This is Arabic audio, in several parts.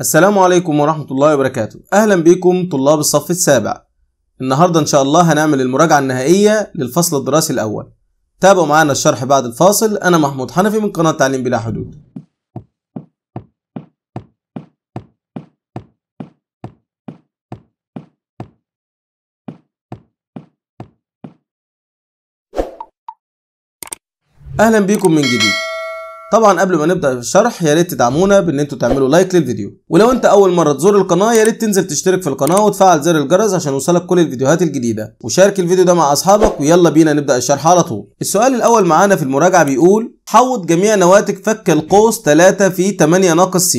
السلام عليكم ورحمة الله وبركاته أهلا بكم طلاب الصف السابع النهاردة إن شاء الله هنعمل المراجعة النهائية للفصل الدراسي الأول تابعوا معانا الشرح بعد الفاصل أنا محمود حنفي من قناة تعليم بلا حدود أهلا بكم من جديد طبعا قبل ما نبدا في الشرح يا ريت تدعمونا بان انتوا تعملوا لايك للفيديو ولو انت اول مره تزور القناه يا ريت تنزل تشترك في القناه وتفعل زر الجرس عشان يوصلك كل الفيديوهات الجديده وشارك الفيديو ده مع اصحابك ويلا بينا نبدا الشرح على طول السؤال الاول معانا في المراجعه بيقول حوض جميع نواتج فك القوس 3 في 8 ناقص س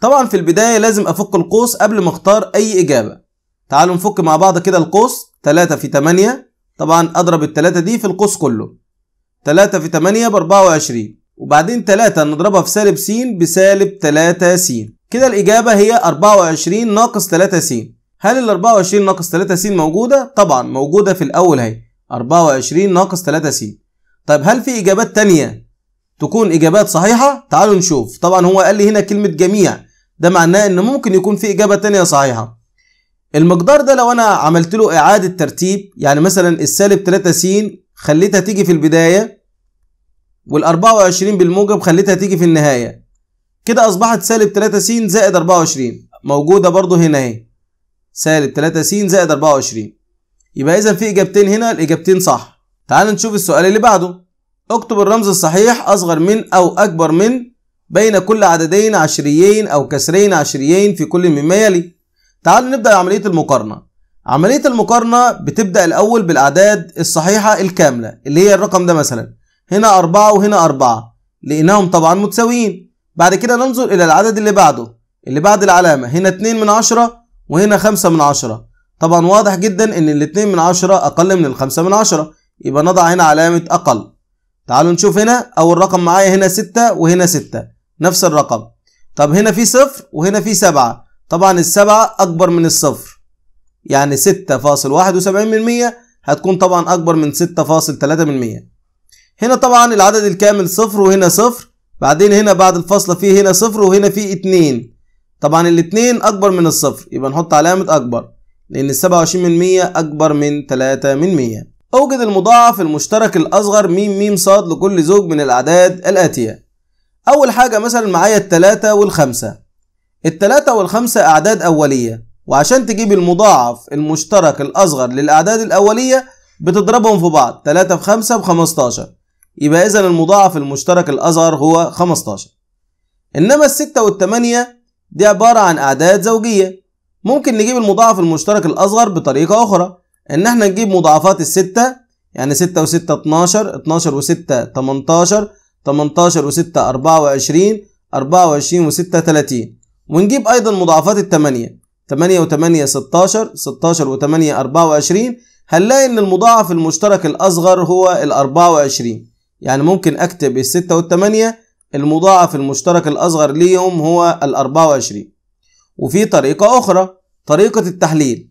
طبعا في البدايه لازم افك القوس قبل ما اختار اي اجابه تعالوا نفك مع بعض كده القوس 3 في 8 طبعا اضرب ال3 دي في القوس كله 3 في 8 ب 24 وبعدين 3 نضربها في سالب س بسالب 3 س كده الإجابة هي 24 ناقص 3 س هل ال 24 ناقص 3 س موجودة؟ طبعا موجودة في الأول أهي 24 ناقص 3 س طيب هل في إجابات تانية تكون إجابات صحيحة؟ تعالوا نشوف طبعا هو قال لي هنا كلمة جميع ده معناه إن ممكن يكون في إجابة تانية صحيحة المقدار ده لو أنا عملت له إعادة ترتيب يعني مثلا السالب 3 س خليتها تيجي في البداية وال24 بالموجب خليتها تيجي في النهاية كده أصبحت سالب 3 س زائد 24 موجودة برضو هنا أهي سالب 3 س زائد 24 يبقى إذا في إجابتين هنا الإجابتين صح تعال نشوف السؤال اللي بعده اكتب الرمز الصحيح أصغر من أو أكبر من بين كل عددين عشريين أو كسرين عشريين في كل مما يلي تعالوا نبدأ عملية المقارنة عملية المقارنة بتبدأ الأول بالأعداد الصحيحة الكاملة اللي هي الرقم ده مثلا هنا أربعة وهنا أربعة لأنهم طبعا متساويين بعد كده ننظر إلى العدد اللي بعده اللي بعد العلامة هنا اتنين من عشرة وهنا خمسة من عشرة طبعا واضح جدا إن الاتنين من عشرة أقل من الخمسة من عشرة يبقى نضع هنا علامة أقل تعالوا نشوف هنا أول رقم معايا هنا ستة وهنا ستة نفس الرقم طب هنا في صفر وهنا في سبعة طبعا السبعة أكبر من الصفر يعني ستة فاصل واحد وسبعين من مية هتكون طبعا أكبر من ستة فاصل تلاتة من مية هنا طبعا العدد الكامل صفر وهنا صفر بعدين هنا بعد الفاصلة في هنا صفر وهنا في اتنين طبعا الاتنين أكبر من الصفر يبقى نحط علامة أكبر لأن السبعة وعشرين من مية أكبر من تلاتة من مية أوجد المضاعف المشترك الأصغر ميم ميم صاد لكل زوج من الأعداد الآتية أول حاجة مثلا معايا التلاتة والخمسة التلاتة والخمسة أعداد أولية وعشان تجيب المضاعف المشترك الأصغر للأعداد الأولية بتضربهم في بعض تلاتة في خمسة بخمستاشر يبقى إذا المضاعف المشترك الأزهر هو 15 إنما الستة والتمانية دي عبارة عن أعداد زوجية ممكن نجيب المضاعف المشترك الأصغر بطريقة أخرى إن إحنا نجيب مضاعفات الستة يعني 6 و6 12 12 و6 18 18 و6 24 24 و6 30 ونجيب أيضا مضاعفات التمانية 8 و8 16 16 و8 24 هنلاقي إن المضاعف المشترك الأصغر هو ال 24 يعني ممكن أكتب الستة والتمانية المضاعف المشترك الأصغر ليهم هو الأربعة وعشرين وفي طريقة أخرى طريقة التحليل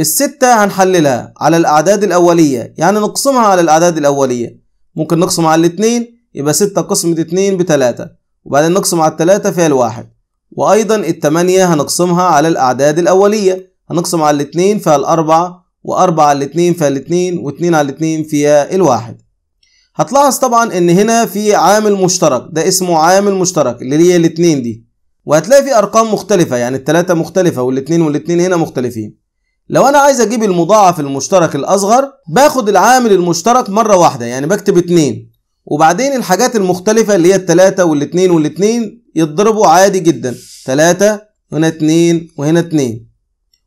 الستة هنحللها على الأعداد الأولية يعني نقسمها على الأعداد الأولية ممكن نقسم على الاتنين يبقى ستة قسمة اتنين بتلاتة وبعدين نقسم على التلاتة فيها الواحد وأيضا التمانية هنقسمها على الأعداد الأولية هنقسم على الاتنين فيها الأربعة وأربعة على الاتنين فيها الاتنين واثنين على الاتنين فيها الواحد هتلاحظ طبعا ان هنا في عامل مشترك ده اسمه عامل مشترك اللي هي الاتنين دي وهتلاقي في ارقام مختلفة يعني التلاتة مختلفة والاتنين والاتنين هنا مختلفين لو انا عايز اجيب المضاعف المشترك الاصغر باخد العامل المشترك مرة واحدة يعني بكتب اتنين وبعدين الحاجات المختلفة اللي هي التلاتة والاتنين والاتنين يتضربوا عادي جدا تلاتة هنا اتنين وهنا اتنين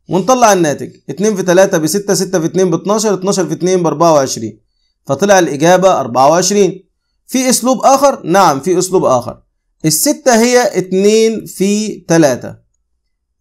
ونطلع الناتج اتنين في تلاتة بستة ستة في اتنين باتناشر اتناشر في اتنين باربعة وعشرين فطلع الإجابة 24 في أسلوب آخر نعم في أسلوب آخر الستة هي 2 في 3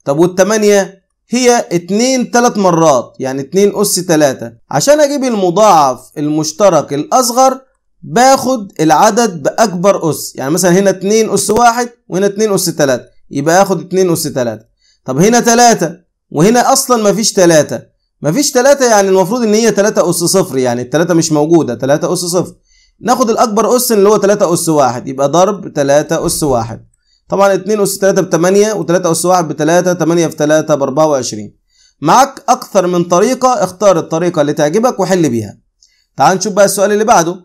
طب والتمانية هي 2 3 مرات يعني 2 أس 3 عشان أجيب المضاعف المشترك الأصغر باخد العدد بأكبر أس يعني مثلا هنا 2 أس 1 وهنا 2 أس 3 يبقى آخد 2 أس 3 طب هنا 3 وهنا أصلا مفيش 3 مفيش تلاتة يعني المفروض ان هي تلاتة اس صفر يعني التلاتة مش موجودة تلاتة اس صفر ناخد الاكبر اس اللي هو تلاتة اس واحد يبقى ضرب تلاتة اس واحد طبعا اتنين اس تلاتة بتمانية وتلاتة اس واحد بتلاتة تمانية في تلاتة باربعة وعشرين معاك اكثر من طريقة اختار الطريقة اللي تعجبك وحل بيها تعال نشوف بقى السؤال اللي بعده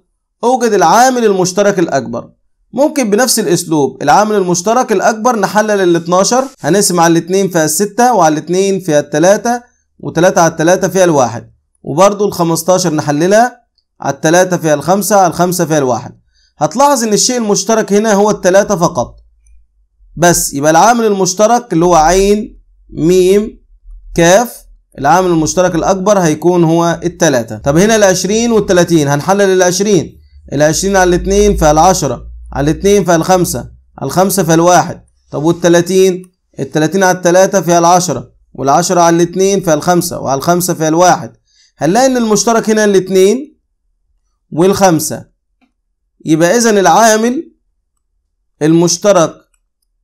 اوجد العامل المشترك الاكبر ممكن بنفس الاسلوب العامل المشترك الاكبر نحلل ال 12 هنقسم على الاتنين فيها الستة وعلى الاتنين فيها التلاتة و3 على 3 فيها الواحد وبرضو ال 15 نحللها على 3 فيها الخمسة على الخمسة فيها الواحد هتلاحظ ان الشيء المشترك هنا هو التلاتة فقط بس يبقى العامل المشترك اللي هو عين ميم كاف العامل المشترك الأكبر هيكون هو التلاتة طب هنا العشرين والتلاتين هنحلل العشرين العشرين على الاتنين فالعشرة على الاتنين فالخمسة على الخمسة فالواحد طب والتلاتين التلاتين على التلاتة فيها العشرة والعشرة على الاتنين فيها الخمسة وعلى الخمسة فيها الواحد هنلاقي إن المشترك هنا الاتنين والخمسة يبقى إذا العامل المشترك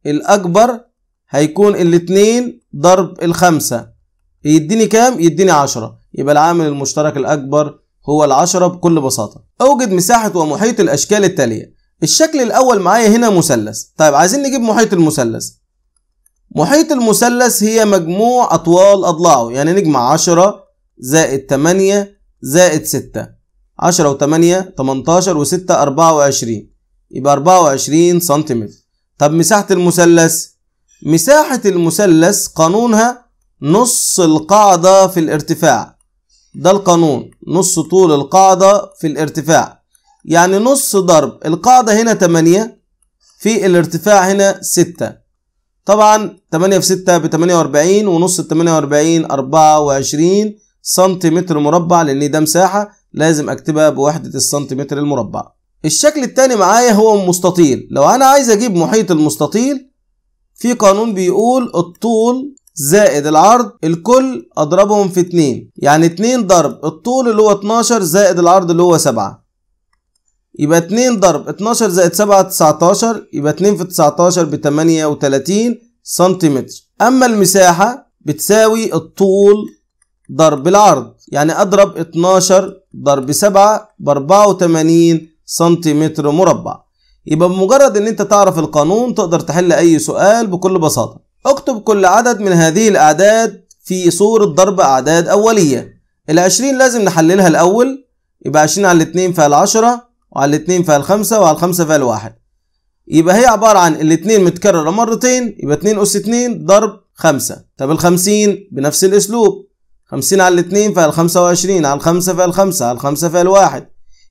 الأكبر هيكون الاتنين ضرب الخمسة يديني كام؟ يديني عشرة يبقى العامل المشترك الأكبر هو العشرة بكل بساطة أوجد مساحة ومحيط الأشكال التالية الشكل الأول معايا هنا مثلث طيب عايزين نجيب محيط المثلث محيط المثلث هي مجموع أطوال أضلاعه يعني نجمع 10 زائد 8 زائد 6 10 و8 18 و6 24 يبقى 24 سنتيمتر طب مساحة المثلث مساحة المثلث قانونها نص القاعدة في الارتفاع ده القانون نص طول القاعدة في الارتفاع يعني نص ضرب القاعدة هنا 8 في الارتفاع هنا 6 طبعا 8 في 6 ب 48 ونص ال 48 24 سنتيمتر مربع لان ده مساحه لازم اكتبها بوحده السنتيمتر المربع. الشكل الثاني معايا هو مستطيل، لو انا عايز اجيب محيط المستطيل في قانون بيقول الطول زائد العرض الكل اضربهم في 2 يعني 2 ضرب الطول اللي هو 12 زائد العرض اللي هو 7 يبقى 2 ضرب 12 زائد 7 19 يبقى 2 في 19 ب 38 سنتيمتر أما المساحة بتساوي الطول ضرب العرض يعني أضرب 12 ضرب 7 ب 84 سنتيمتر مربع يبقى بمجرد ان انت تعرف القانون تقدر تحل اي سؤال بكل بساطة اكتب كل عدد من هذه الاعداد في صورة ضرب اعداد اولية ال 20 لازم نحللها الاول يبقى 20 على 2 فيها 10 وعلى الاتنين فيها الخمسة وعلى الخمسة فيها الواحد يبقى هي عبارة عن الاتنين متكررة مرتين يبقى اتنين أس اتنين ضرب خمسة طب الخمسين بنفس الأسلوب خمسين على الاتنين فيها الخمسة وعشرين على الخمسة فيها الخمسة على الخمسة فيها الواحد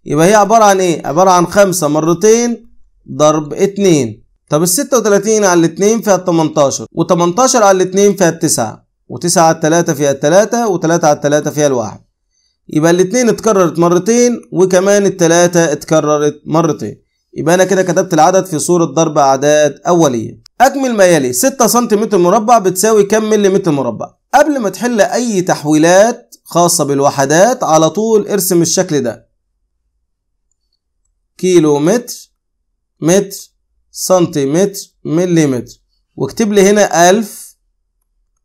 يبقى هي عبارة عن إيه؟ عبارة عن خمسة مرتين ضرب اتنين طب الستة وتلاتين على الاتنين فيها التمنتاشر وتمنتاشر على الاتنين فيها التسعة وتسعة على التلاتة فيها التلاتة وتلاتة على التلاتة فيها الواحد يبقى الاثنين اتكررت مرتين وكمان الثلاثة اتكررت مرتين يبقى أنا كده كتبت العدد في صورة ضرب أعداد أولية أكمل ما يلي 6 سم مربع بتساوي كم ملم مربع قبل ما تحل أي تحويلات خاصة بالوحدات على طول ارسم الشكل ده كيلو متر متر سنتيمتر مليمتر واكتب لي هنا ألف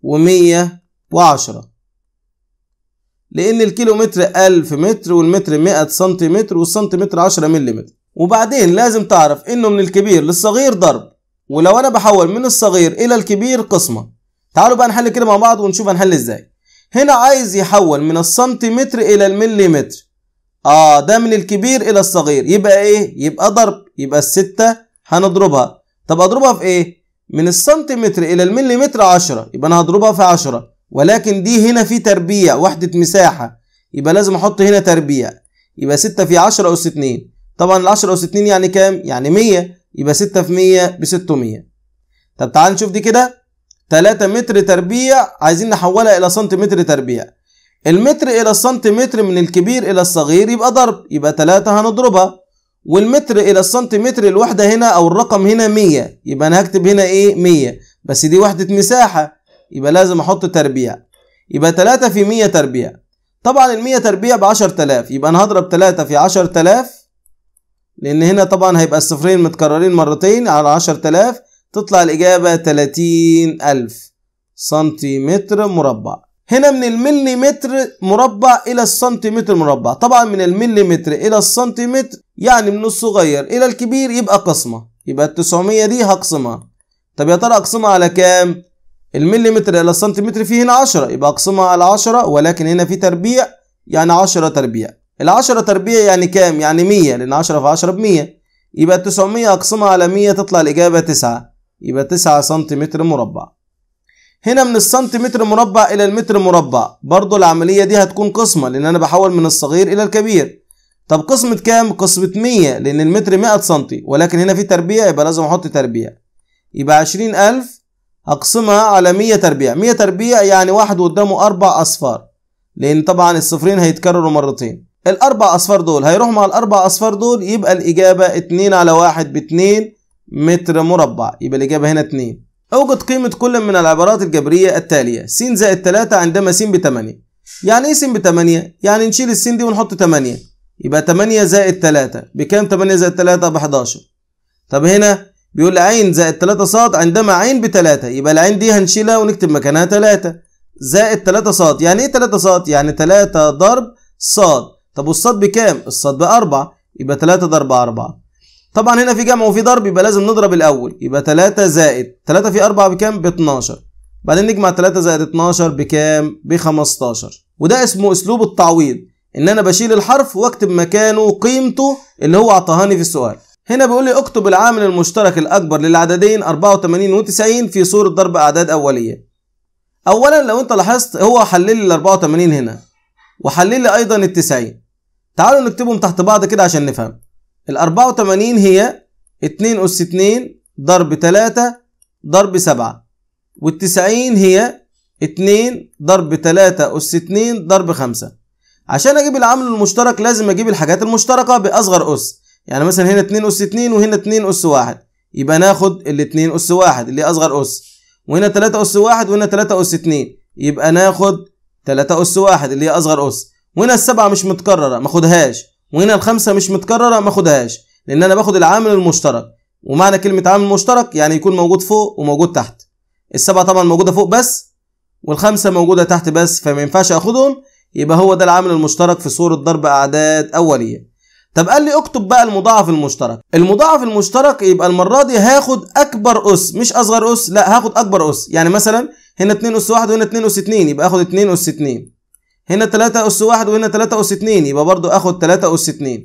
ومية وعشرة لأن الكيلومتر 1000 متر والمتر 100 سنتيمتر والسنتيمتر 10 ملم وبعدين لازم تعرف إنه من الكبير للصغير ضرب ولو أنا بحول من الصغير إلى الكبير قسمة تعالوا بقى نحل كده مع بعض ونشوف هنحل إزاي هنا عايز يحول من السنتيمتر إلى المليمتر آه ده من الكبير إلى الصغير يبقى إيه؟ يبقى ضرب يبقى الستة هنضربها طب أضربها في إيه؟ من السنتيمتر إلى المليمتر 10 يبقى أنا هضربها في 10 ولكن دي هنا في تربيع وحدة مساحة يبقى لازم احط هنا تربيع يبقى 6 في 10 أس 2 طبعا ال 10 أس 2 يعني كام؟ يعني 100 يبقى 6 في 100 ب 600 طب تعال نشوف دي كده 3 متر تربيع عايزين نحولها إلى سنتيمتر تربيع المتر إلى السنتيمتر من الكبير إلى الصغير يبقى ضرب يبقى 3 هنضربها والمتر إلى السنتيمتر الوحدة هنا أو الرقم هنا 100 يبقى أنا هكتب هنا إيه 100 بس دي وحدة مساحة يبقى لازم احط تربيع يبقى 3 في 100 تربيع طبعا ال 100 تربيع ب 10000 يبقى انا هضرب 3 في 10000 لان هنا طبعا هيبقى الصفرين متكررين مرتين على 10000 تطلع الاجابه 30000 سنتيمتر مربع هنا من المليمتر مربع الى السنتيمتر مربع طبعا من المليمتر الى السنتيمتر يعني من الصغير الى الكبير يبقى قسمه يبقى ال 900 دي هقسمها طب يا ترى اقسمها على كام المليمتر إلى السنتيمتر فيه هنا 10 يبقى أقسمها على 10 ولكن هنا في تربيع يعني 10 تربيع ال 10 تربيع يعني كام؟ يعني 100 لأن 10 في 10 ب 100 يبقى 900 أقسمها على 100 تطلع الإجابة 9 يبقى 9 سنتيمتر مربع هنا من السنتيمتر مربع إلى المتر مربع برضو العملية دي هتكون قسمة لأن أنا بحول من الصغير إلى الكبير طب قسمة كام؟ قسمة 100 لأن المتر 100 سنتي ولكن هنا في تربيع يبقى لازم أحط تربيع يبقى 20000 أقسمها على 100 تربيع 100 تربيع يعني واحد قدامه أربع أصفار لأن طبعا الصفرين هيتكرروا مرتين الأربع أصفار دول هيروحوا مع الأربع أصفار دول يبقى الإجابة 2 على 1 ب 2 متر مربع يبقى الإجابة هنا 2 أوجد قيمة كل من العبارات الجبرية التالية س زائد 3 عندما س ب 8 يعني إيه س ب 8 يعني نشيل السين دي ونحط 8 يبقى 8 زائد 3 بكام 8 زائد 3 ب 11 طب هنا بيقول عين زائد 3 ص عندما عين بتلاتة يبقى العين دي هنشيلها ونكتب مكانها 3 زائد 3 ص يعني ايه 3 ص؟ يعني 3 ضرب ص طب والصاد بكام الصاد ب 4 يبقى 3 ضرب 4 طبعا هنا في جمع وفي ضرب يبقى لازم نضرب الاول يبقى 3 زائد 3 في 4 بكام ب 12 بعدين نجمع 3 زائد 12 بكام ب 15 وده اسمه اسلوب التعويض ان انا بشيل الحرف واكتب مكانه قيمته اللي هو اعطاهاني في السؤال هنا بيقول لي اكتب العامل المشترك الأكبر للعددين 84 و90 في صورة ضرب أعداد أولية. أولا لو أنت لاحظت هو حلل ال 84 هنا وحلل لي أيضا ال 90. تعالوا نكتبهم تحت بعض كده عشان نفهم. ال 84 هي 2 أس 2 ضرب 3 ضرب 7 وال 90 هي 2 ضرب 3 أس 2 ضرب 5. عشان أجيب العامل المشترك لازم أجيب الحاجات المشتركة بأصغر أس. يعني مثلا هنا 2 أس 2 وهنا 2 أس 1 يبقى ناخد ال 2 أس 1 اللي أصغر أس وهنا 3 أس 1 وهنا 3 أس 2 يبقى ناخد 3 أس 1 اللي هي أصغر أس وهنا السبعة مش متكررة ما خدهاش وهنا الخمسة مش متكررة ما خدهاش لأن أنا باخد العامل المشترك ومعنى كلمة عامل مشترك يعني يكون موجود فوق وموجود تحت السبعة طبعا موجودة فوق بس والخمسة موجودة تحت بس فما ينفعش آخدهم يبقى هو ده العامل المشترك في صورة ضرب أعداد أولية طب قال لي اكتب بقى المضاعف المشترك المضاعف المشترك يبقى المره دي هاخد اكبر اس مش اصغر اس لا هاخد اكبر اس يعني مثلا هنا 2 اس 1 وهنا 2 اس 2 يبقى اخد 2 اس 2 هنا 3 اس 1 وهنا 3 اس 2 يبقى برضو اخد 3 اس 2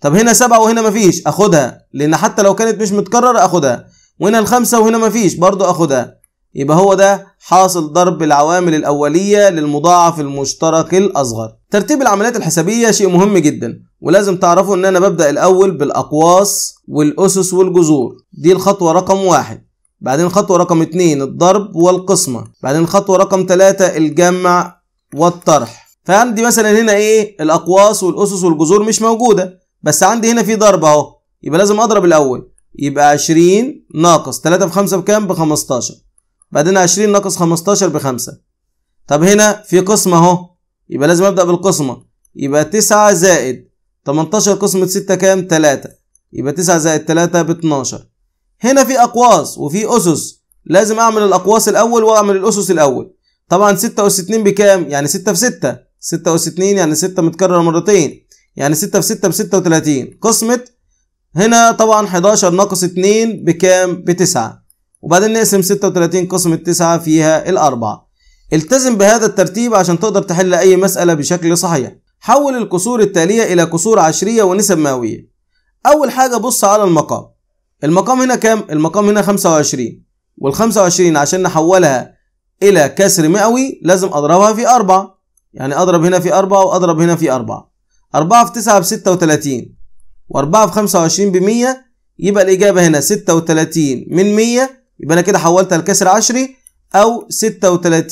طب هنا 7 وهنا مفيش اخدها لان حتى لو كانت مش متكرره اخدها وهنا الخمسه وهنا مفيش برضو اخدها يبقى هو ده حاصل ضرب العوامل الأولية للمضاعف المشترك الأصغر ترتيب العمليات الحسابية شيء مهم جدا ولازم تعرفوا ان انا ببدأ الاول بالاقواس والاسس والجذور دي الخطوة رقم واحد بعدين خطوة رقم اتنين الضرب والقسمة بعدين خطوة رقم تلاتة الجمع والطرح فعندي مثلا هنا ايه الاقواس والاسس والجذور مش موجودة بس عندي هنا في ضرب اهو يبقى لازم اضرب الاول يبقى عشرين ناقص تلاتة في خمسة بكام بخمستاشر بعدين 20 ناقص 15 بخمسة طب هنا في قسمة اهو يبقى لازم ابدأ بالقسمة يبقى 9 زائد 18 قسمة 6 كام 3 يبقى 9 زائد 3 ب 12 هنا في اقواس وفي اسس لازم اعمل الاقواس الاول واعمل الاسس الاول طبعا 6 اس 2 بكام يعني 6 في 6 6 اس 2 يعني 6 متكرر مرتين يعني 6 في 6 ب 36 قسمة هنا طبعا 11 ناقص 2 بكام ب 9 وبعدين نقسم 36 قسم التسعة فيها الأربعة التزم بهذا الترتيب عشان تقدر تحل أي مسألة بشكل صحيح حول الكسور التالية إلى كسور عشرية ونسب مئوية أول حاجة بص على المقام المقام هنا كام؟ المقام هنا 25 وال 25 عشان نحولها إلى كسر مئوي لازم أضربها في أربعة يعني أضرب هنا في أربعة وأضرب هنا في أربعة 4 في 9 ب 36 و4 في 25 ب 100 يبقى الإجابة هنا 36 من 100 يبقى انا كده حولتها لكسر عشري او 36%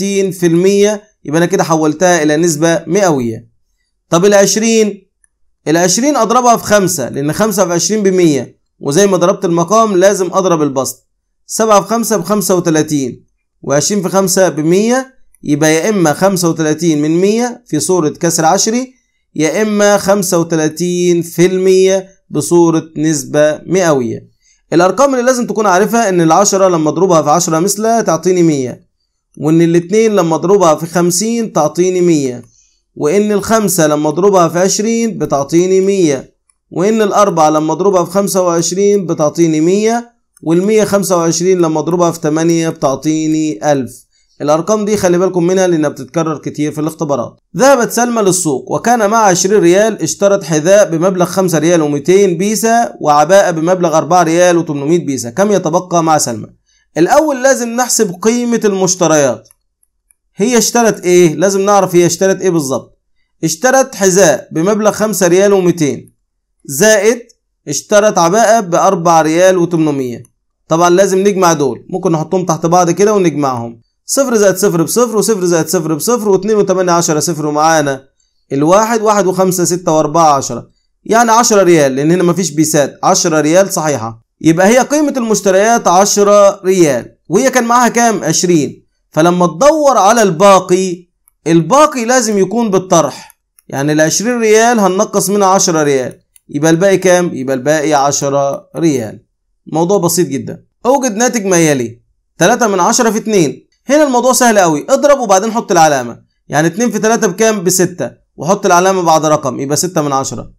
يبقى انا كده حولتها الى نسبه مئويه طب ال 20 ال 20 اضربها في 5 لان 5 في 20 ب 100 وزي ما ضربت المقام لازم اضرب البسط 7 في 5 ب 35 و20 في 5 ب 100 يبقى يا اما 35 من 100 في صوره كسر عشري يا اما 35% بصوره نسبه مئويه الارقام اللي لازم تكون عارفها ان العشرة لما اضربها في عشرة مثلها تعطيني مية وان الاتنين لما اضربها في خمسين تعطيني مية وان الخمسة لما اضربها في عشرين بتعطيني مية وان الاربعة لما اضربها في خمسة وعشرين بتعطيني مية والمية خمسة وعشرين لما اضربها في تمانية بتعطيني الف الأرقام دي خلي بالكم منها لأنها بتتكرر كتير في الاختبارات ذهبت سلمى للسوق وكان معها 20 ريال اشترت حذاء بمبلغ 5 ريال و200 بيسة وعباءة بمبلغ 4 ريال و800 بيسة كم يتبقى مع سلمى الأول لازم نحسب قيمة المشتريات هي اشترت ايه لازم نعرف هي اشترت ايه بالظبط اشترت حذاء بمبلغ 5 ريال و200 زائد اشترت عباءة ب 4 ريال و800 طبعا لازم نجمع دول ممكن نحطهم تحت بعض كده ونجمعهم صفر زائد صفر بصفر وصفر زائد صفر بصفر واتنين وتمانية عشرة صفر ومعانا الواحد واحد وخمسة ستة وأربعة عشرة يعني عشرة ريال لأن هنا مفيش بيسات عشرة ريال صحيحة يبقى هي قيمة المشتريات عشرة ريال وهي كان معاها كام عشرين فلما تدور على الباقي الباقي لازم يكون بالطرح يعني العشرين ريال هننقص منها عشرة ريال يبقى الباقي كام؟ يبقى الباقي عشرة ريال موضوع بسيط جدا اوجد ناتج ما يلي تلاتة من عشرة في اتنين هنا الموضوع سهل قوي اضرب وبعدين حط العلامه يعني 2 في 3 بكام ب 6 وحط العلامه بعد رقم يبقى 6 من 10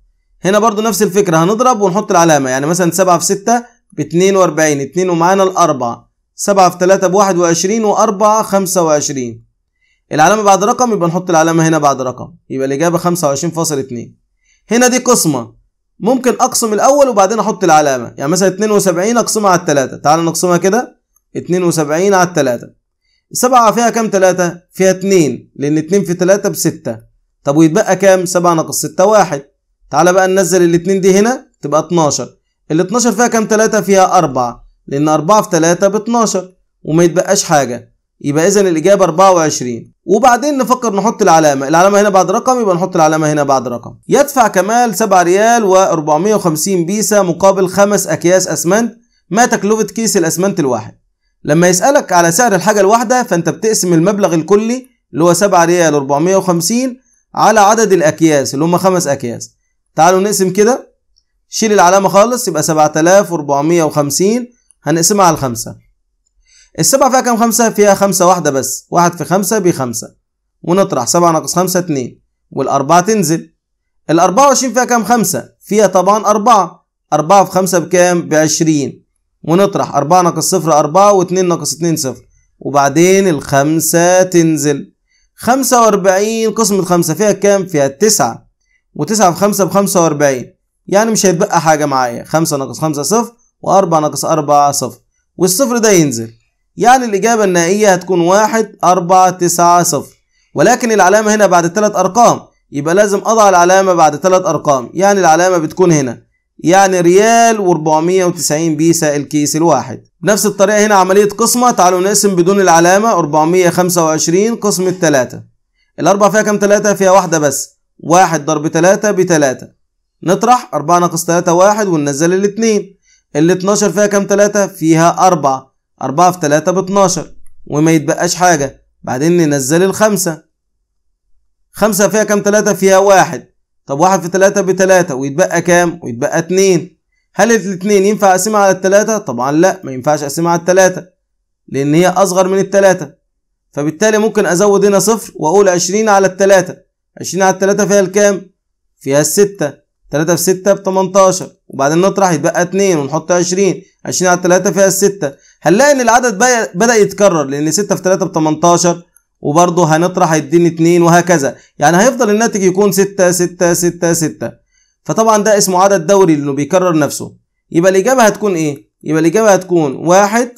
هنا برضو نفس الفكره هنضرب ونحط العلامه يعني مثلا 7 في 6 ب 42 2 ومعانا الاربع 7 في 3 ب 21 و4 25 العلامه بعد رقم يبقى نحط العلامه هنا بعد رقم يبقى الاجابه 25.2 هنا دي قسمه ممكن اقسم الاول وبعدين احط العلامه يعني مثلا 72 اقسمها على 3 تعال نقسمها كده 72 على 3 السبعة فيها كام تلاتة؟ فيها اتنين لأن اتنين في تلاتة بستة طب ويتبقى كام؟ سبعة ناقص ستة واحد تعالى بقى ننزل الاتنين دي هنا تبقى اتناشر ال 12 فيها كام تلاتة؟ فيها أربعة لأن أربعة في تلاتة باتناشر وما يتبقاش حاجة يبقى إذا الإجابة 24 وبعدين نفكر نحط العلامة العلامة هنا بعد رقم يبقى نحط العلامة هنا بعد رقم يدفع كمال 7 ريال و450 بيسة مقابل 5 أكياس أسمنت ما تكلفة كيس الأسمنت الواحد لما يسألك على سعر الحاجة الواحدة فأنت بتقسم المبلغ الكلي اللي هو 7 ريال 450 على عدد الأكياس اللي هم خمس أكياس تعالوا نقسم كده شيل العلامة خالص يبقى 7450 هنقسمها على الخمسة السبعة فيها كام خمسة؟ فيها خمسة واحدة بس واحد في خمسة بخمسة ونطرح سبعة ناقص خمسة اتنين والأربعة تنزل الأربعة وعشرين فيها كام خمسة؟ فيها طبعا أربعة أربعة في خمسة بكام؟ بعشرين ونطرح 4 ناقص 0 4 و2 ناقص 2 0 وبعدين الخمسة تنزل 45 قسمة 5 فيها كام؟ فيها 9 و9 في 5 ب 45 يعني مش هيتبقى حاجة معايا 5 ناقص 5 0 و4 ناقص 4 0 والصفر ده ينزل يعني الإجابة النهائية هتكون 1 4 9 0 ولكن العلامة هنا بعد ثلاث أرقام يبقى لازم أضع العلامة بعد ثلاث أرقام يعني العلامة بتكون هنا يعني ريال و490 بيسا الكيس الواحد بنفس الطريقة هنا عملية قسمة تعالوا نقسم بدون العلامة 425 قسمة 3 الأربعة فيها كام 3 فيها واحدة بس 1 ضرب 3 ب 3 نطرح 4 ناقص 3 1 وننزل ال 2 ال 12 فيها كام 3 فيها 4 4 في 3 ب 12 وما يتبقاش حاجة بعدين ننزل الخمسة 5 فيها كام 3 فيها 1 طب واحد في تلاتة بتلاتة ويتبقى كام؟ ويتبقى اتنين هل الاتنين ينفع اقسمها على التلاتة؟ طبعا لا ما ينفعش اقسمها على التلاتة لان هي اصغر من التلاتة فبالتالي ممكن ازود هنا صفر واقول عشرين على التلاتة عشرين على التلاتة فيها الكام؟ فيها الستة تلاتة في ستة بتمنتاشر وبعدين نطرح يتبقى اتنين ونحط عشرين عشرين على التلاتة فيها الستة هنلاقي ان العدد بدأ يتكرر لان ستة في تلاتة بتمنتاشر وبرضه هنطرح هيديني 2 وهكذا يعني هيفضل الناتج يكون 6 6 6 6 فطبعا ده اسمه عدد دوري لانه بيكرر نفسه يبقى الاجابه هتكون ايه يبقى الاجابه هتكون 1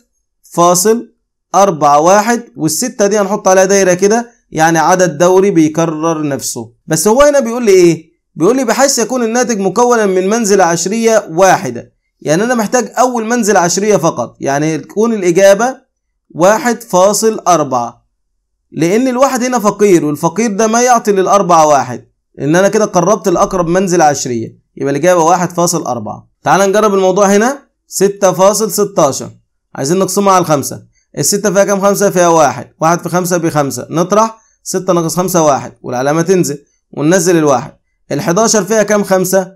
فاصل 4 1 والسته دي هنحط عليها دايره كده يعني عدد دوري بيكرر نفسه بس هو هنا بيقول لي ايه بيقول لي بحيث يكون الناتج مكونا من منزله عشريه واحده يعني انا محتاج اول منزله عشريه فقط يعني تكون الاجابه 1 فاصل 4 لأن الواحد هنا فقير والفقير ده ما يعطي للأربعة واحد لأن أنا كده قربت الأقرب منزل عشرية يبقى الإجابة واحد فاصل أربعة تعال نجرب الموضوع هنا ستة فاصل ستاشر عايزين نقسمها على الخمسة الستة فيها كام خمسة فيها واحد واحد في خمسة بخمسة نطرح ستة ناقص خمسة واحد والعلامة تنزل وننزل الواحد الحداشر فيها كام خمسة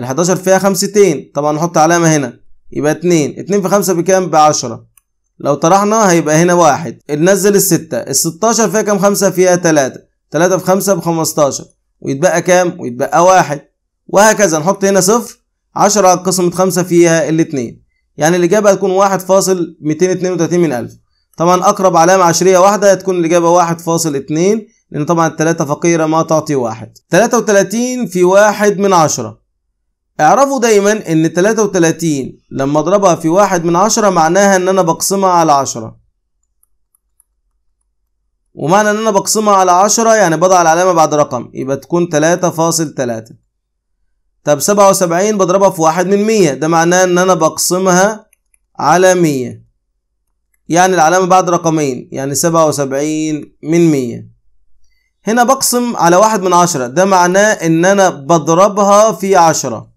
الحداشر فيها خمستين طبعا نحط علامة هنا يبقى اتنين اتنين في خمسة بكام بعشرة لو طرحنا هيبقى هنا واحد ننزل الستة الستاشر فيها كام خمسة فيها تلاتة تلاتة في خمسة بخمستاشر ويتبقى كام ويتبقى واحد وهكذا نحط هنا صفر عشرة على قسمة خمسة فيها الاتنين يعني الإجابة هتكون واحد فاصل ميتين اتنين وتلاتين من ألف طبعا أقرب علامة عشرية واحدة هتكون الإجابة واحد فاصل اتنين لأن طبعا التلاتة فقيرة ما تعطي واحد تلاتة وتلاتين في واحد من عشرة اعرفوا دايما ان 33 لما اضربها في واحد من عشرة معناها ان انا بقسمها على عشرة ومعنى ان انا بقسمها على عشرة يعني بضع العلامة بعد رقم يبقى تكون تلاتة فاصل تلاتة طب سبعة وسبعين بضربها في واحد من مية ده معناه ان انا بقسمها على مية يعني العلامة بعد رقمين يعني سبعة وسبعين من مية هنا بقسم على واحد من عشرة ده معناه ان انا بضربها في عشرة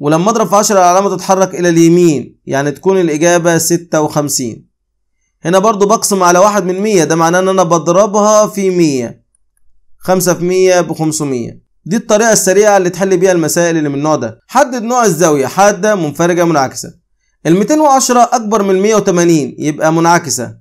ولما اضرب في 10 العلامة تتحرك إلى اليمين يعني تكون الإجابة 56 هنا برضو بقسم على واحد من 100 ده معناه إن أنا بضربها في 100 5 في 100 ب 500 دي الطريقة السريعة اللي تحل بيها المسائل اللي من النوع ده حدد نوع الزاوية حادة منفرجة منعكسة ال 210 أكبر من 180 يبقى منعكسة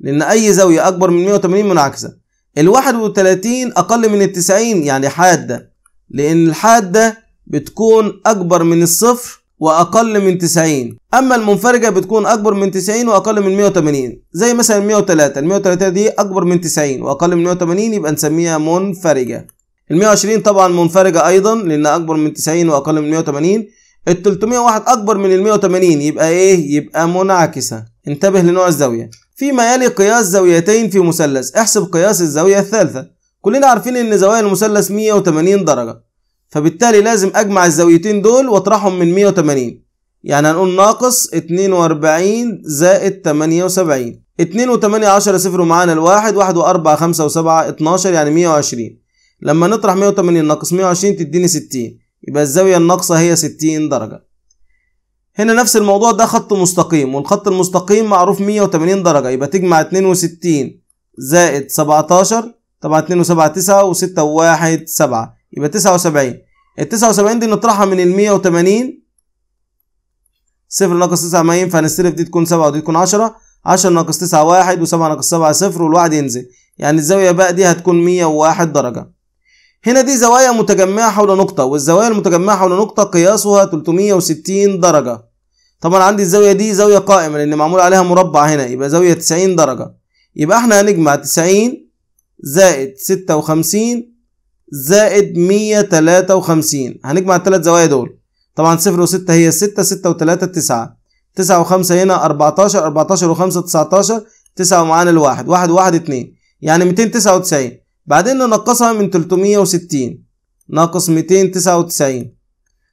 لأن أي زاوية أكبر من 180 منعكسة ال 31 أقل من ال 90 يعني حادة لأن الحادة بتكون أكبر من الصفر وأقل من 90 أما المنفرجة بتكون أكبر من 90 وأقل من 180 زي مثلا 103 ال 103 دي أكبر من 90 وأقل من 180 يبقى نسميها منفرجة ال 120 طبعا منفرجة أيضا لأنها أكبر من 90 وأقل من 180 ال 301 أكبر من ال 180 يبقى إيه؟ يبقى منعكسة انتبه لنوع الزاوية فيما يلي قياس زاويتين في مثلث احسب قياس الزاوية الثالثة كلنا عارفين ان زوايا المثلث 180 درجة فبالتالي لازم اجمع الزاويتين دول واطرحهم من 180 يعني هنقول ناقص 42 زائد 78 2 و8 10 صفر ومعانا الواحد 1 و4 5 و7 12 يعني 120 لما نطرح 180 ناقص 120 تديني 60 يبقى الزاوية الناقصة هي 60 درجة هنا نفس الموضوع ده خط مستقيم والخط المستقيم معروف 180 درجة يبقى تجمع 62 زائد 17 طبعا 2 و7 9 و6 و1 7 يبقى 79 ال 79 دي نطرحها من ال 180 صفر ناقص 9 ما ينفع نستلف دي تكون 7 ودي تكون 10 10 ناقص 9 1 و7 ناقص 7 صفر والواحد ينزل يعني الزاوية بقى دي هتكون 101 درجة هنا دي زوايا متجمعة حول نقطة والزوايا المتجمعة حول نقطة قياسها 360 درجة طبعا عندي الزاوية دي زاوية قائمة لأن معمول عليها مربع هنا يبقى زاوية 90 درجة يبقى احنا هنجمع 90 زائد 56 زائد 153 هنجمع الثلاث زوايا دول طبعا صفر و6 هي 6 6 و3 9 9 و5 هنا 14 14 و5 19 9 ومعانا الواحد 1 و1 2 يعني 299 بعدين ننقصها من 360 ناقص 299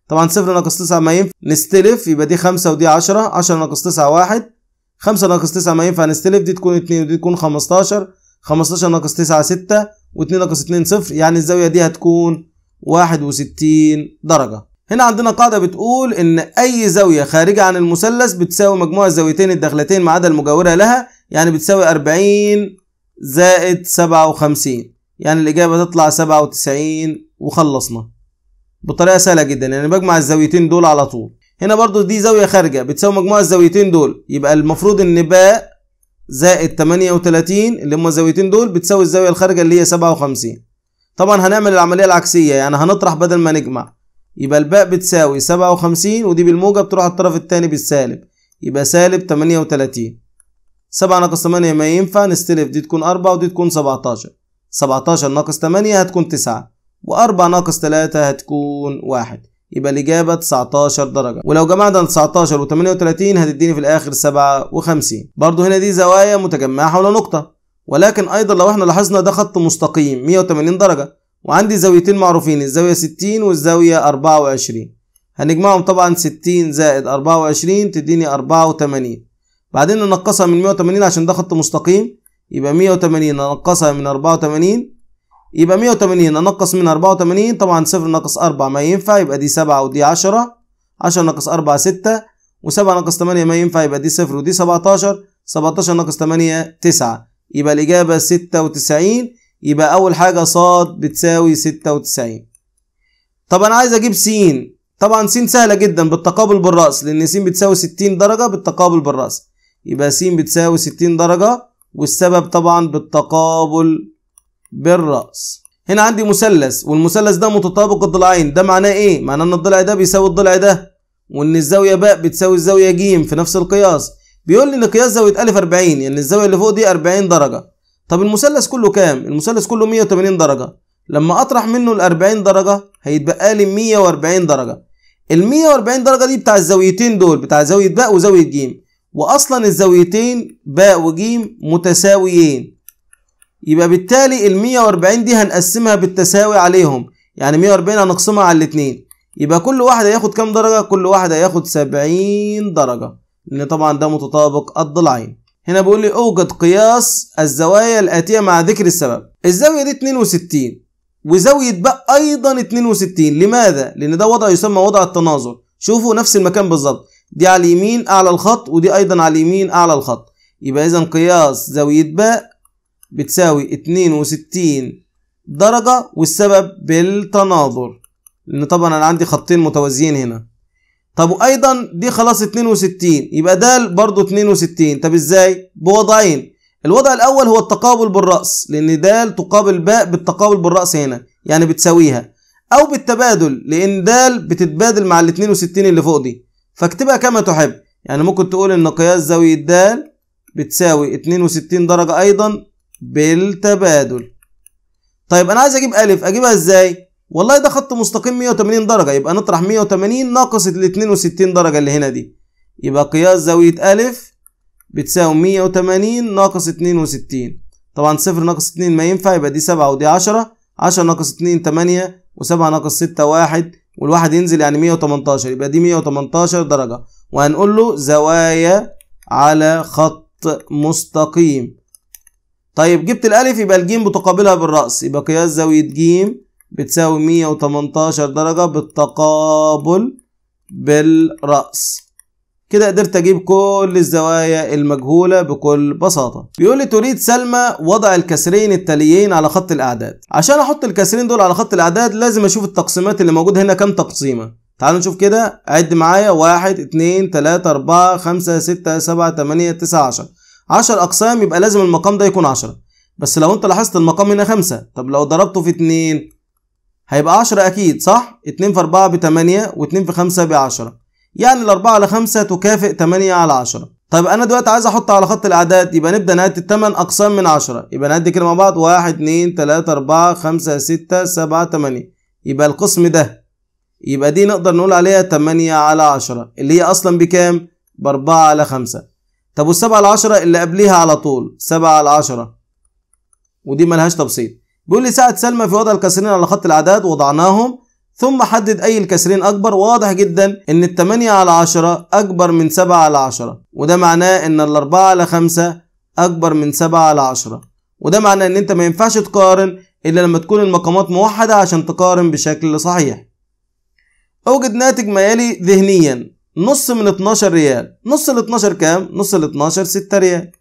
طبعا صفر ناقص 9 ما ينفع نستلف يبقى دي 5 ودي 10 10 ناقص 9 1 5 ناقص 9 ما ينفع نستلف دي تكون 2 ودي تكون 15 15 ناقص 9 6 و2 ناقص 2 صفر يعني الزاوية دي هتكون 61 درجة هنا عندنا قاعدة بتقول إن أي زاوية خارجة عن المثلث بتساوي مجموع الزاويتين الداخلتين ما عدا المجاورة لها يعني بتساوي 40 زائد 57 يعني الإجابة تطلع 97 وخلصنا بطريقة سهلة جدا يعني بجمع الزاويتين دول على طول هنا برضو دي زاوية خارجة بتساوي مجموع الزاويتين دول يبقى المفروض إن باء زائد 38 اللي هم الزاويتين دول بتساوي الزاوية الخارجة اللي هي 57 طبعا هنعمل العملية العكسية يعني هنطرح بدل ما نجمع يبقى الباء بتساوي 57 ودي بالموجب تروح الطرف الثاني بالسالب يبقى سالب 38 7 ناقص 8 ما ينفع نستلف دي تكون 4 ودي تكون 17 17 ناقص 8 هتكون 9 و4 ناقص 3 هتكون 1 يبقى الإجابة 19 درجة ولو جمعنا 19 و38 هتديني في الآخر 57 برضه هنا دي زوايا متجمعة حول نقطة ولكن أيضا لو احنا لاحظنا ده خط مستقيم 180 درجة وعندي زاويتين معروفين الزاوية 60 والزاوية 24 هنجمعهم طبعا 60 زائد 24 تديني 84 بعدين ننقصها من 180 عشان ده خط مستقيم يبقى 180 ننقصها من 84 يبقى 180 انقص من 84 طبعا صفر ناقص 4 ما ينفع يبقى دي 7 ودي 10 10 ناقص 4 6 و7 ناقص 8 ما ينفع يبقى دي صفر ودي 17 17 ناقص 8 9 يبقى الإجابة 96 يبقى أول حاجة ص بتساوي 96 طب أنا عايز أجيب س طبعا س سهلة جدا بالتقابل بالرأس لأن س بتساوي 60 درجة بالتقابل بالرأس يبقى س بتساوي 60 درجة والسبب طبعا بالتقابل بالرأس هنا عندي مثلث والمثلث ده متطابق الضلعين ده معناه ايه؟ معناه ان الضلع ده بيساوي الضلع ده وان الزاوية ب بتساوي الزاوية ج في نفس القياس بيقول لي ان قياس زاوية أ 40 يعني الزاوية اللي فوق دي 40 درجة طب المثلث كله كام؟ المثلث كله 180 درجة لما أطرح منه ال 40 درجة هيتبقى لي 140 درجة ال 140 درجة دي بتاع الزاويتين دول بتاع زاوية ب وزاوية ج وأصلا الزاويتين ب وج متساويين يبقى بالتالي ال 140 دي هنقسمها بالتساوي عليهم يعني 140 هنقسمها على الاثنين يبقى كل واحد هياخد كام درجة؟ كل واحد هياخد 70 درجة لأن طبعا ده متطابق الضلعين هنا بيقول لي أوجد قياس الزوايا الآتية مع ذكر السبب الزاوية دي 62 وزاوية بقى أيضا 62 لماذا؟ لأن ده وضع يسمى وضع التناظر شوفوا نفس المكان بالظبط دي على اليمين أعلى الخط ودي أيضا على اليمين أعلى الخط يبقى إذا قياس زاوية ب بتساوي 62 درجة والسبب بالتناظر لأن طبعا أنا عندي خطين متوازيين هنا طب وأيضا دي خلاص 62 يبقى ده برضه 62 طب إزاي؟ بوضعين الوضع الأول هو التقابل بالرأس لأن دال تقابل باء بالتقابل بالرأس هنا يعني بتساويها أو بالتبادل لأن دال بتتبادل مع ال 62 اللي فوق دي فاكتبها كما تحب يعني ممكن تقول إن قياس زاوية دال بتساوي 62 درجة أيضا بالتبادل طيب انا عايز اجيب الف اجيبها ازاي والله ده خط مستقيم 180 درجه يبقى نطرح 180 ناقص ال 62 درجه اللي هنا دي يبقى قياس زاويه الف بتساوي 180 ناقص 62 طبعا صفر ناقص 2 ما ينفع يبقى دي 7 ودي 10 10 ناقص 2 8 و7 ناقص 6 1 والواحد ينزل يعني 118 يبقى دي 118 درجه وهنقول له زوايا على خط مستقيم طيب جبت الالف يبقى الجيم بتقابلها بالراس يبقى قياس زاويه جيم بتساوي 118 درجه بالتقابل بالراس كده قدرت اجيب كل الزوايا المجهوله بكل بساطه بيقول لي تريد سلمى وضع الكسرين التاليين على خط الاعداد عشان احط الكسرين دول على خط الاعداد لازم اشوف التقسيمات اللي موجوده هنا كام تقسيمه تعالوا نشوف كده عد معايا 1 2 3 4 5 6 7 8 9 10 10 اقسام يبقى لازم المقام ده يكون 10 بس لو انت لاحظت المقام هنا 5 طب لو ضربته في 2 هيبقى 10 اكيد صح 2 في 4 ب 8 و2 في 5 ب 10 يعني ال 4 على 5 تكافئ 8 على 10 طيب انا دلوقتي عايز احط على خط الاعداد يبقى نبدا نعد الثمان اقسام من 10 يبقى نعد كده مع بعض 1 2 3 4 5 6 7 8 يبقى القسم ده يبقى دي نقدر نقول عليها 8 على 10 اللي هي اصلا بكام ب 4 على 5 طب والسبعة على عشرة اللي قبليها على طول سبعة على عشرة ودي ملهاش تبسيط بيقول لي ساعة سلمى في وضع الكسرين على خط الأعداد وضعناهم ثم حدد أي الكسرين أكبر واضح جدا إن التمانية على عشرة أكبر من سبعة على عشرة وده معناه إن الأربعة على خمسة أكبر من سبعة على عشرة وده معناه إن أنت ما ينفعش تقارن إلا لما تكون المقامات موحدة عشان تقارن بشكل صحيح أوجد ناتج ما يلي ذهنيا نص من 12 ريال نص ال 12 كام نص ال 12 6 ريال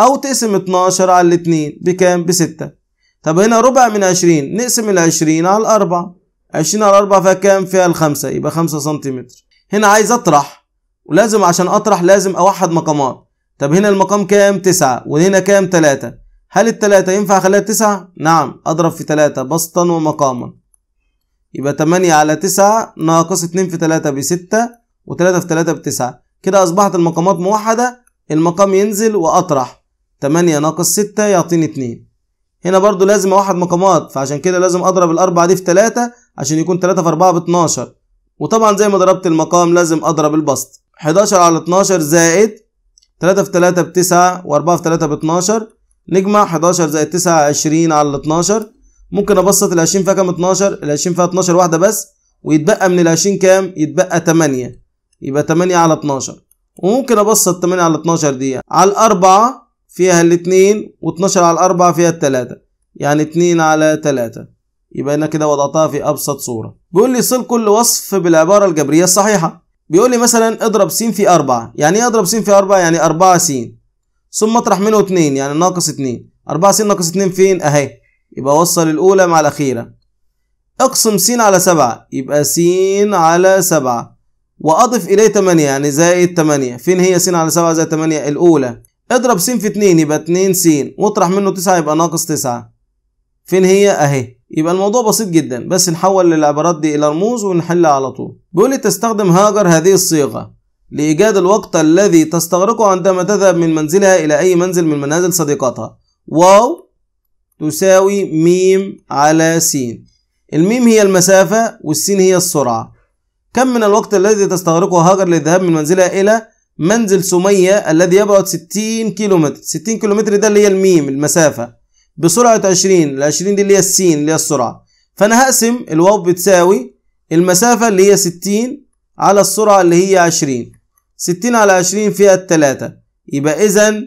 او تقسم 12 على الاتنين بكام ب 6 طب هنا ربع من 20 نقسم ال 20 على 4 20 على 4 فيها كام فيها الخمسة يبقى 5 سنتيمتر هنا عايز اطرح ولازم عشان اطرح لازم اوحد مقامات طب هنا المقام كام 9 وهنا كام 3 هل التلاتة ينفع اخليها 9 نعم اضرب في 3 بسطا ومقاما يبقى 8 على 9 ناقص 2 في 3 ب 6 و3 في 3 9 كده أصبحت المقامات موحدة المقام ينزل وأطرح 8 ناقص 6 يعطيني 2 هنا برضو لازم أوحد مقامات فعشان كده لازم أضرب الأربعة دي في 3 عشان يكون 3 في 4 ب 12 وطبعا زي ما ضربت المقام لازم أضرب البسط 11 على 12 زائد 3 في 3 ب 9 و4 في 3 ب 12 نجمع 11 زائد 9 20 على 12 ممكن ابسط ال 20 فيها كام 12 ال 20 فيها 12 واحده بس ويتبقى من ال 20 كام يتبقى 8 يبقى 8 على 12 وممكن ابسط 8 على 12 دي على الأربعة فيها الاتنين و12 على الأربعة فيها التلاتة يعني 2 على 3 يبقى انا كده وضعتها في ابسط صورة بيقول لي صل كل وصف بالعبارة الجبرية الصحيحة بيقول لي مثلا اضرب س في 4 يعني ايه اضرب س في 4 يعني 4 س ثم اطرح منه 2 يعني ناقص 2 4 س ناقص 2 فين اهي يبقى وصل الاولى مع الاخيرة اقسم س على 7 يبقى س على 7 وأضف إليه 8 يعني زائد 8 فين هي س على 7 زائد 8 الأولى اضرب س في 2 يبقى 2 س واطرح منه 9 يبقى ناقص 9 فين هي أهي يبقى الموضوع بسيط جدا بس نحول العبارات دي إلى رموز ونحلها على طول بيقول لي تستخدم هاجر هذه الصيغة لإيجاد الوقت الذي تستغرقه عندما تذهب من منزلها إلى أي منزل من منازل صديقتها واو تساوي ميم على س الميم هي المسافة والسين هي السرعة كم من الوقت الذي تستغرقه هاجر للذهاب من منزلها إلى منزل سمية الذي يبعد 60 كيلومتر 60 كيلومتر ده اللي هي الميم المسافة بسرعة 20 ال 20 دي اللي هي السين اللي هي السرعة فأنا هقسم الواو بتساوي المسافة اللي هي 60 على السرعة اللي هي 20 60 على 20 فيها التلاتة يبقى إذا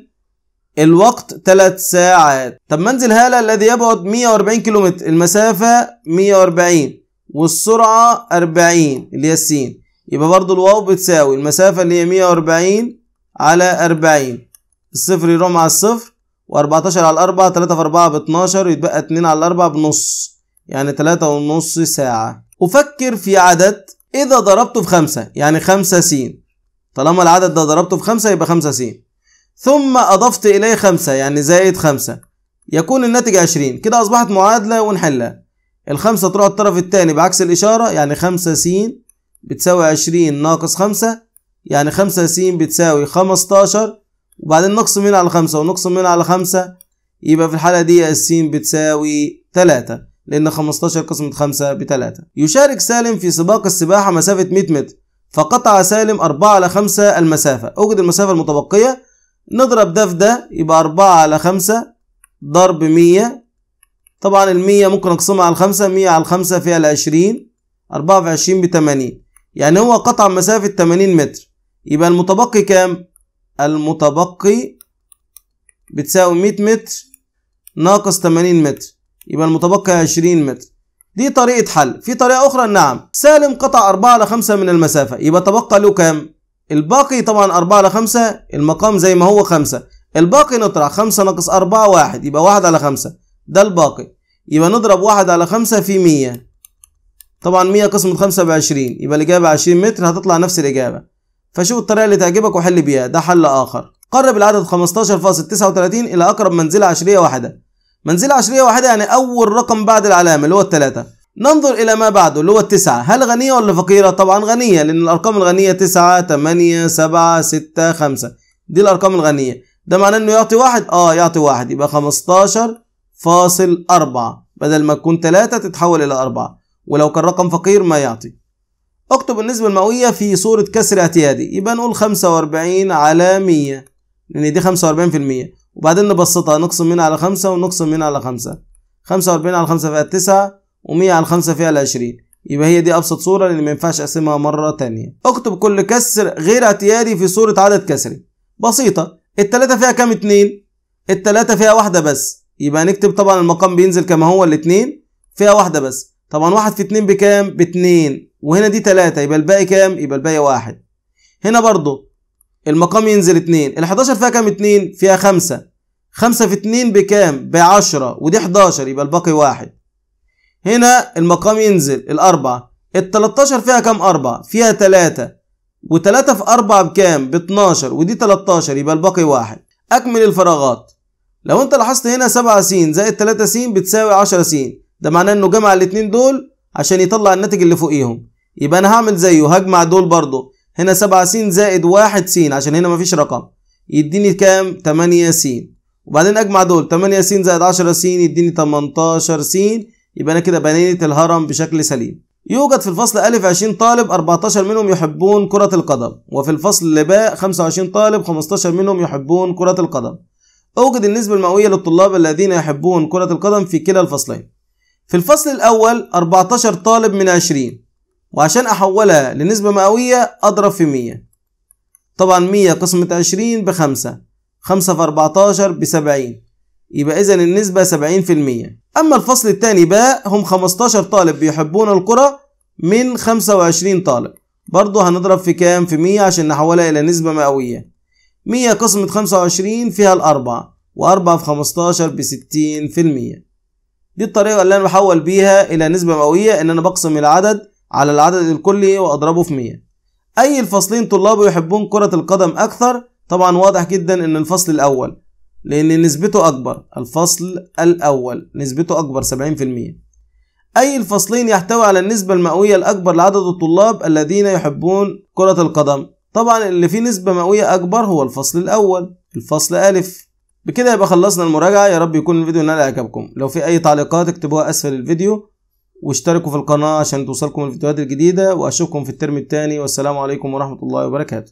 الوقت 3 ساعات طب منزل هالة الذي يبعد 140 كيلومتر المسافة 140 والسرعة 40 اللي هي السين يبقى برضو الواو بتساوي المسافة اللي هي 140 على 40 الصفر يروح مع الصفر و14 على الأربعة 3 في 4 ب 12 يتبقى 2 على الأربعة بنص يعني 3 ونص ساعة أفكر في عدد إذا ضربته في 5 يعني 5 س طالما العدد ده ضربته في 5 يبقى 5 س ثم أضفت إليه 5 يعني زائد 5 يكون الناتج 20 كده أصبحت معادلة ونحلها الخمسة تروح الطرف الثاني بعكس الإشارة يعني خمسة س بتساوي عشرين ناقص خمسة يعني خمسة س بتساوي خمستاشر وبعدين نقسم من على خمسة ونقسم من على خمسة يبقى في الحالة دي الس بتساوي تلاتة لأن خمستاشر قسمة خمسة بتلاتة يشارك سالم في سباق السباحة مسافة مية متر فقطع سالم أربعة على خمسة المسافة أوجد المسافة المتبقية نضرب ده في ده يبقى أربعة على خمسة ضرب مية طبعا المية ممكن أقسمها على خمسة مية على خمسة فيها العشرين أربعة ب بتمانين يعني هو قطع مسافة تمانين متر يبقى المتبقي كام؟ المتبقي بتساوي مية متر ناقص تمانين متر يبقى المتبقي عشرين متر دي طريقة حل في طريقة أخرى نعم سالم قطع أربعة على خمسة من المسافة يبقى تبقى له كام؟ الباقي طبعا أربعة على خمسة المقام زي ما هو خمسة الباقي نطرح خمسة ناقص أربعة واحد يبقى واحد على خمسة ده الباقي يبقى نضرب واحد على خمسة في مية طبعا مية قسمة خمسة بعشرين يبقى الإجابة عشرين متر هتطلع نفس الإجابة فشوف الطريقة اللي تعجبك وحل بيها ده حل آخر قرب العدد 15.39 إلى أقرب منزلة عشرية واحدة منزلة عشرية واحدة يعني أول رقم بعد العلامة اللي هو التلاتة ننظر إلى ما بعده اللي هو التسعة هل غنية ولا فقيرة؟ طبعا غنية لأن الأرقام الغنية تسعة تمانية سبعة ستة خمسة دي الأرقام الغنية ده معناه إنه يعطي واحد؟ آه يعطي واحد يبقى 15 فاصل أربعة بدل ما تكون ثلاثة تتحول إلى أربعة ولو كان رقم فقير ما يعطي اكتب النسبة المئوية في صورة كسر اعتيادي يبقى نقول 45 على 100 لأن دي 45% وبعدين نبسطها نقسم من على خمسة ونقسم من على خمسة 45 على خمسة فيها تسعة ومية على خمسة فيها العشرين 20 يبقى هي دي أبسط صورة لأن ما ينفعش أقسمها مرة تانية اكتب كل كسر غير اعتيادي في صورة عدد كسري بسيطة التلاتة فيها كام اتنين التلاتة فيها واحدة بس يبقى هنكتب طبعا المقام بينزل كما هو الاثنين فيها واحده بس طبعا واحد في اتنين بكام باتنين وهنا دي تلاتة يبقى الباقي كام يبقى الباقي واحد هنا برضو المقام ينزل اتنين ال11 فيها كام اتنين فيها خمسة خمسة في اتنين بكام بعشرة ودي 11 يبقى الباقي واحد هنا المقام ينزل الأربعة ال13 فيها كام أربعة فيها تلاتة وتلاتة في أربعة بكام باتناشر ودي 13 يبقى الباقي واحد أكمل الفراغات لو انت لاحظت هنا 7 س زائد 3 س بتساوي 10 س ده معناه انه جمع الاثنين دول عشان يطلع الناتج اللي فوقيهم يبقى انا هعمل زيه هجمع دول برضه هنا 7 س زائد 1 س عشان هنا مفيش رقم يديني كام 8 س وبعدين اجمع دول 8 س زائد 10 س يديني 18 س يبقى انا كده بنيت الهرم بشكل سليم يوجد في الفصل أ 20 طالب 14 منهم يحبون كرة القدم وفي الفصل ب 25 طالب 15 منهم يحبون كرة القدم أوجد النسبة المئوية للطلاب الذين يحبون كرة القدم في كلا الفصلين في الفصل الأول 14 طالب من 20 وعشان أحولها لنسبة مئوية أضرب في 100 طبعا 100 قسمة 20 ب 5 5 في 14 ب 70 يبقى إذا النسبة 70% أما الفصل الثاني بقى هم 15 طالب بيحبون الكرة من 25 طالب برضه هنضرب في كام في 100 عشان نحولها إلى نسبة مئوية 100 قسمة 25 فيها الأربعة وأربعة في 15 بستين في المية دي الطريقة اللي أنا بحول بيها إلى نسبة مئوية إن أنا بقسم العدد على العدد الكلي وأضربه في 100 أي الفصلين طلابه يحبون كرة القدم أكثر طبعا واضح جدا إن الفصل الأول لأن نسبته أكبر الفصل الأول نسبته أكبر 70% أي الفصلين يحتوي على النسبة المئوية الأكبر لعدد الطلاب الذين يحبون كرة القدم طبعا اللي فيه نسبة مئوية أكبر هو الفصل الأول الفصل ألف بكده يبقى خلصنا المراجعة يا رب يكون الفيديو نال إعجابكم لو في أي تعليقات اكتبوها أسفل الفيديو واشتركوا في القناة عشان توصلكم الفيديوهات الجديدة وأشوفكم في الترم التاني والسلام عليكم ورحمة الله وبركاته